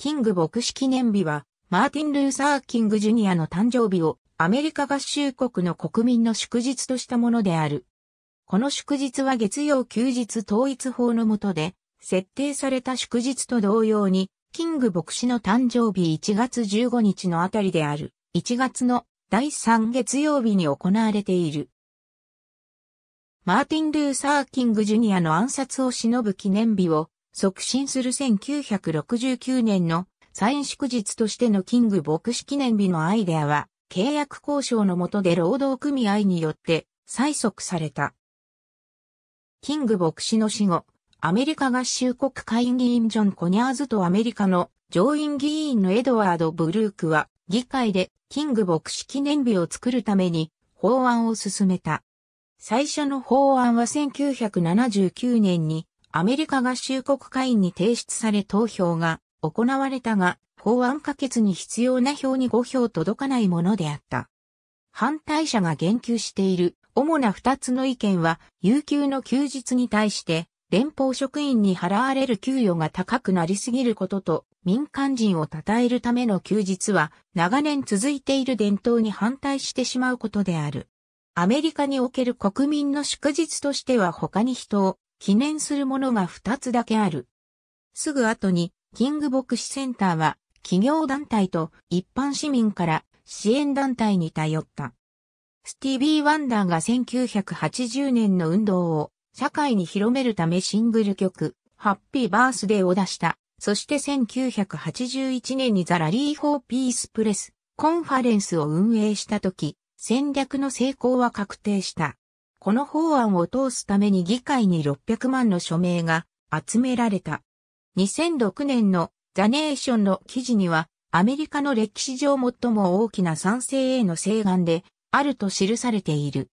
キング牧師記念日は、マーティン・ルーサー・キング・ジュニアの誕生日をアメリカ合衆国の国民の祝日としたものである。この祝日は月曜休日統一法の下で、設定された祝日と同様に、キング牧師の誕生日1月15日のあたりである、1月の第3月曜日に行われている。マーティン・ルーサー・キング・ジュニアの暗殺を忍ぶ記念日を促進する1969年のサイン祝日としてのキング牧師記念日のアイデアは、契約交渉の下で労働組合によって催促された。キング牧師の死後、アメリカ合衆国会議員ジョン・コニャーズとアメリカの上院議員のエドワード・ブルークは議会でキング牧師記念日を作るために法案を進めた。最初の法案は1979年にアメリカ合衆国会員に提出され投票が行われたが、法案可決に必要な票に5票届かないものであった。反対者が言及している主な2つの意見は、有給の休日に対して、連邦職員に払われる給与が高くなりすぎることと、民間人を称えるための休日は、長年続いている伝統に反対してしまうことである。アメリカにおける国民の祝日としては他に人を記念するものが2つだけある。すぐ後に、キング牧師センターは、企業団体と一般市民から支援団体に頼った。スティービー・ワンダーが1980年の運動を社会に広めるためシングル曲、ハッピーバースデーを出した。そして1981年にザ・ラリー・フォー・ピース・プレス、コンファレンスを運営した時、戦略の成功は確定した。この法案を通すために議会に600万の署名が集められた。2006年のザネーションの記事には、アメリカの歴史上最も大きな賛成への請願であると記されている。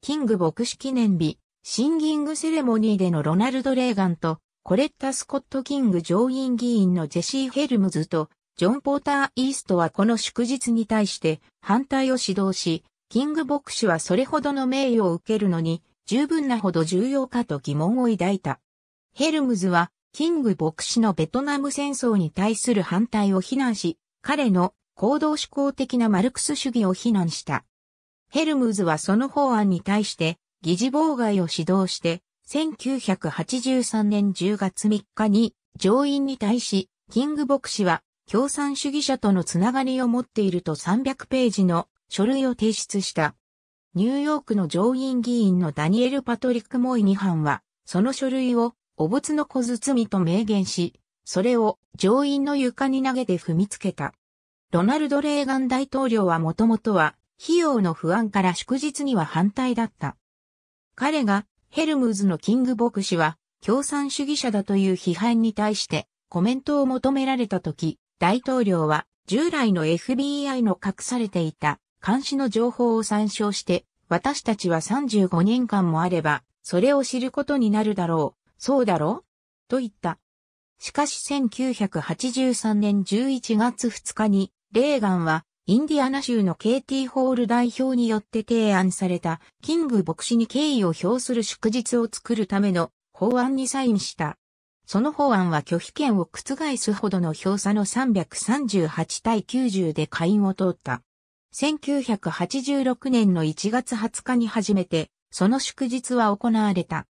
キング牧師記念日、シンギングセレモニーでのロナルド・レーガンと、コレッタ・スコット・キング上院議員のジェシー・ヘルムズと、ジョン・ポーター・イーストはこの祝日に対して反対を指導し、キング牧師はそれほどの名誉を受けるのに、十分なほど重要かと疑問を抱いた。ヘルムズは、キング牧師のベトナム戦争に対する反対を非難し、彼の行動思考的なマルクス主義を非難した。ヘルムズはその法案に対して、疑似妨害を指導して、1983年10月3日に上院に対し、キング牧師は共産主義者とのつながりを持っていると300ページの書類を提出した。ニューヨークの上院議員のダニエル・パトリック・モイニハンは、その書類を、お仏の小包と明言し、それを上院の床に投げて踏みつけた。ロナルド・レーガン大統領はもともとは、費用の不安から祝日には反対だった。彼が、ヘルムズのキング牧師は、共産主義者だという批判に対して、コメントを求められた時、大統領は、従来の FBI の隠されていた監視の情報を参照して、私たちは35年間もあれば、それを知ることになるだろう、そうだろうと言った。しかし1983年11月2日に、レーガンは、インディアナ州のケティ・ホール代表によって提案された、キング牧師に敬意を表する祝日を作るための法案にサインした。その法案は拒否権を覆すほどの票差の338対90で下院を通った。1986年の1月20日に初めて、その祝日は行われた。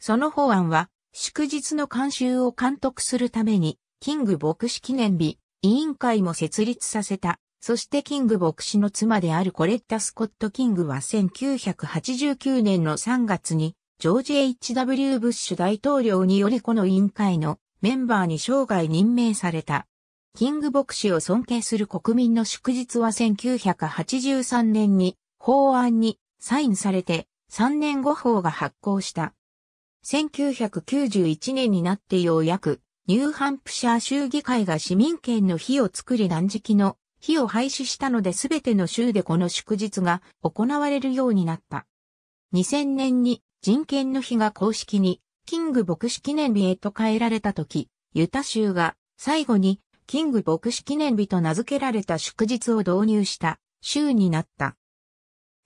その法案は、祝日の監修を監督するために、キング牧師記念日、委員会も設立させた。そしてキング牧師の妻であるコレッタ・スコット・キングは1989年の3月にジョージ・ H.W. ブッシュ大統領によりこの委員会のメンバーに生涯任命された。キング牧師を尊敬する国民の祝日は1983年に法案にサインされて3年後法が発行した。1991年になってようやくニューハンプシャー州議会が市民権の日を作り断食の日を廃止したので全ての州でこの祝日が行われるようになった。2000年に人権の日が公式にキング牧師記念日へと変えられた時、ユタ州が最後にキング牧師記念日と名付けられた祝日を導入した州になった。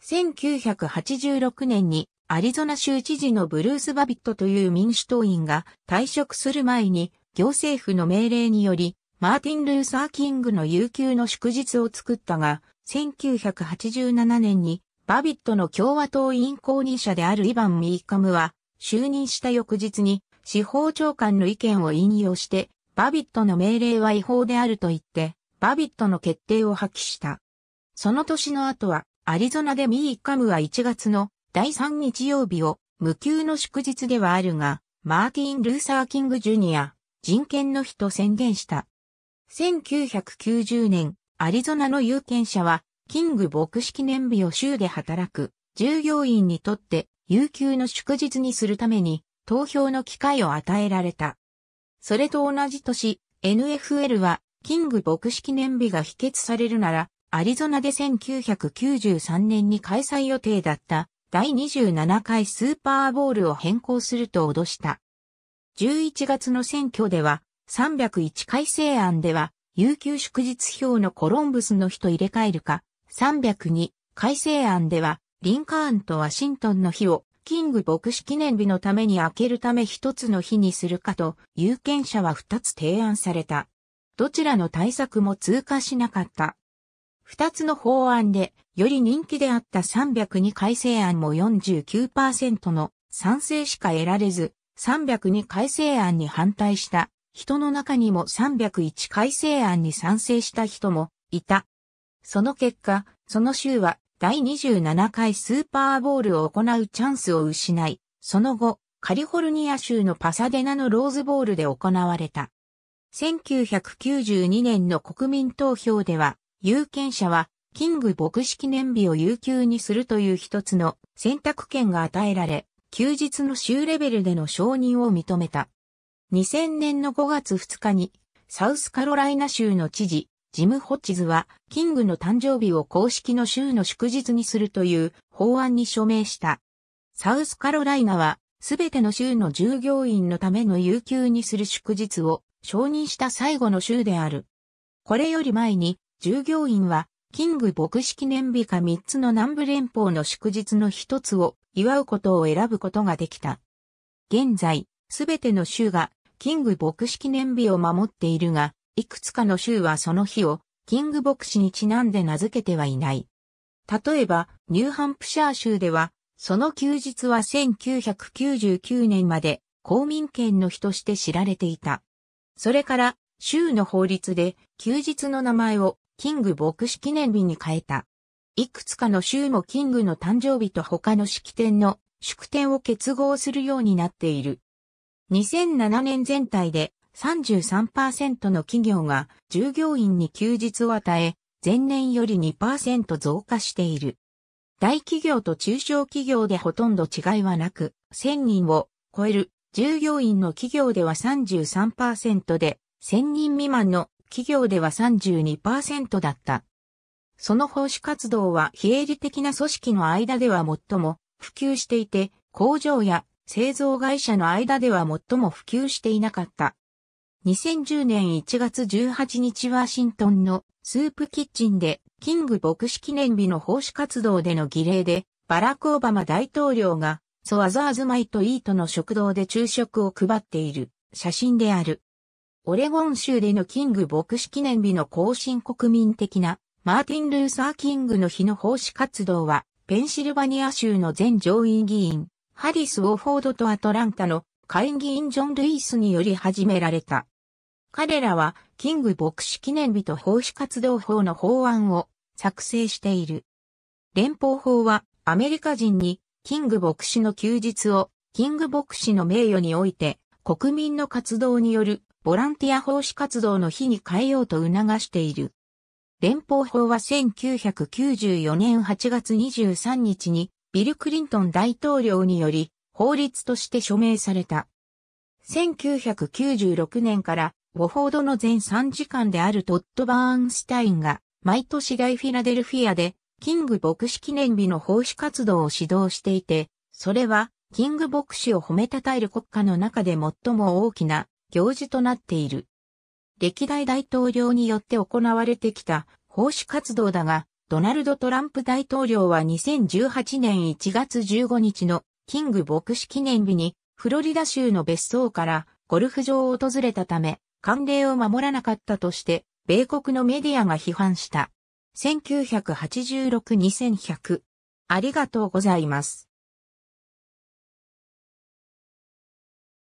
1986年にアリゾナ州知事のブルース・バビットという民主党員が退職する前に行政府の命令によりマーティン・ルーサー・キングの有給の祝日を作ったが、1987年にバビットの共和党員公認者であるイヴァン・ミーカムは就任した翌日に司法長官の意見を引用してバビットの命令は違法であると言って、バビットの決定を破棄した。その年の後は、アリゾナでミー・カムは1月の第3日曜日を無休の祝日ではあるが、マーティン・ルーサー・キング・ジュニア、人権の日と宣言した。1990年、アリゾナの有権者は、キング牧師記念日を州で働く、従業員にとって、有給の祝日にするために、投票の機会を与えられた。それと同じ年、NFL は、キング牧師記念日が否決されるなら、アリゾナで1993年に開催予定だった第27回スーパーボールを変更すると脅した。11月の選挙では301改正案では有給祝日表のコロンブスの日と入れ替えるか302改正案ではリンカーンとワシントンの日をキング牧師記念日のために開けるため一つの日にするかと有権者は二つ提案された。どちらの対策も通過しなかった。二つの法案でより人気であった302改正案も49%の賛成しか得られず、302改正案に反対した人の中にも301改正案に賛成した人もいた。その結果、その州は第27回スーパーボールを行うチャンスを失い、その後、カリフォルニア州のパサデナのローズボールで行われた。1992年の国民投票では、有権者は、キング牧師記念日を有給にするという一つの選択権が与えられ、休日の州レベルでの承認を認めた。2000年の5月2日に、サウスカロライナ州の知事、ジム・ホッチズは、キングの誕生日を公式の州の祝日にするという法案に署名した。サウスカロライナは、すべての州の従業員のための有給にする祝日を承認した最後の州である。これより前に、従業員は、キング牧師記念日か3つの南部連邦の祝日の一つを祝うことを選ぶことができた。現在、すべての州が、キング牧師記念日を守っているが、いくつかの州はその日をキング牧師にちなんで名付けてはいない。例えば、ニューハンプシャー州では、その休日は1999年まで公民権の日として知られていた。それから、州の法律で休日の名前をキング牧師記念日に変えた。いくつかの州もキングの誕生日と他の式典の祝典を結合するようになっている。2007年全体で33%の企業が従業員に休日を与え、前年より2%増加している。大企業と中小企業でほとんど違いはなく、1000人を超える従業員の企業では33%で、1000人未満の企業では32%だった。その奉仕活動は非営利的な組織の間では最も普及していて、工場や製造会社の間では最も普及していなかった。2010年1月18日ワシントンのスープキッチンでキング牧師記念日の奉仕活動での儀礼でバラク・オバマ大統領がソアザーズ・マイト・イートの食堂で昼食を配っている写真である。オレゴン州でのキング牧師記念日の後進国民的なマーティン・ルーサー・キングの日の奉仕活動はペンシルバニア州の前上院議員ハリス・オーフォードとアトランタの会議員ジョン・ルイスにより始められた。彼らはキング牧師記念日と奉仕活動法の法案を作成している。連邦法はアメリカ人にキング牧師の休日をキング牧師の名誉において国民の活動によるボランティア奉仕活動の日に変えようと促している。連邦法は1994年8月23日にビル・クリントン大統領により法律として署名された。1996年からごフォードの全3時間であるトッド・バーンスタインが、毎年大フィラデルフィアで、キング牧師記念日の奉仕活動を指導していて、それは、キング牧師を褒めたたえる国家の中で最も大きな行事となっている。歴代大統領によって行われてきた奉仕活動だが、ドナルド・トランプ大統領は2018年1月15日のキング牧師記念日にフロリダ州の別荘からゴルフ場を訪れたため、慣例を守らなかったとして、米国のメディアが批判した。1986-2100。ありがとうございます。